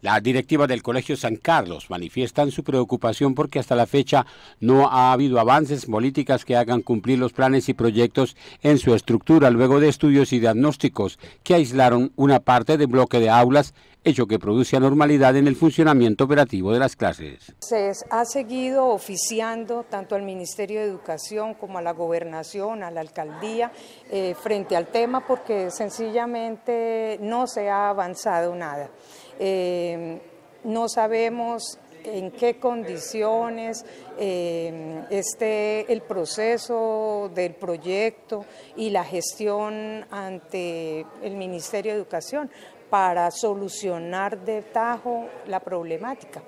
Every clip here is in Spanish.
La directiva del Colegio San Carlos manifiestan su preocupación porque hasta la fecha no ha habido avances políticas que hagan cumplir los planes y proyectos en su estructura luego de estudios y diagnósticos que aislaron una parte del bloque de aulas, hecho que produce anormalidad en el funcionamiento operativo de las clases. Se ha seguido oficiando tanto al Ministerio de Educación como a la Gobernación, a la Alcaldía, eh, frente al tema porque sencillamente no se ha avanzado nada. Eh, no sabemos en qué condiciones eh, esté el proceso del proyecto y la gestión ante el Ministerio de Educación para solucionar de tajo la problemática,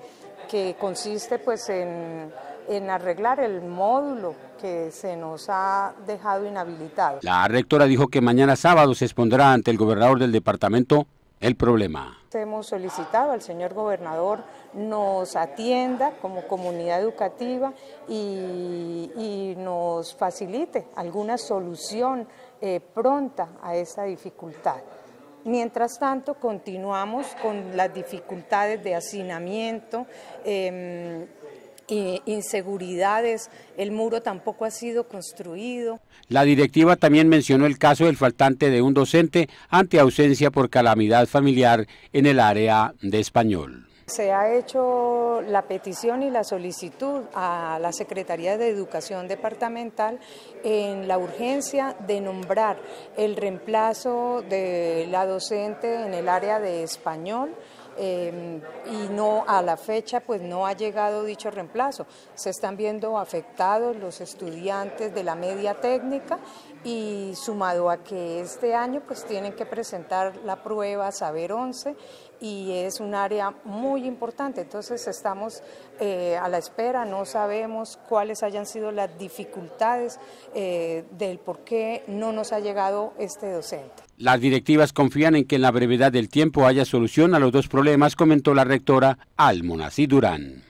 que consiste pues en arreglar el módulo que se nos ha dejado inhabilitado. La rectora dijo que mañana sábado se expondrá ante el gobernador del departamento el problema. Hemos solicitado al señor gobernador nos atienda como comunidad educativa y, nos facilite alguna solución eh, pronta a esa dificultad. Mientras tanto, continuamos con las dificultades de hacinamiento. Em, inseguridades, el muro tampoco ha sido construido. La directiva también mencionó el caso del faltante de un docente ante ausencia por calamidad familiar en el área de español. Se ha hecho la petición y la solicitud a la Secretaría de Educación Departamental en la urgencia de nombrar el reemplazo de la docente en el área de español Em, y no a la fecha pues no ha llegado dicho reemplazo. Se están viendo afectados los estudiantes de la media técnica y sumado a que este año pues tienen que presentar la prueba Saber 11 y es un área muy importante. Entonces estamos eh, a la espera, no sabemos cuáles hayan sido las dificultades eh, del por qué no nos ha llegado este docente. Las directivas confían en que en la brevedad del tiempo haya solución a los dos problemas, comentó la rectora Almonací Durán.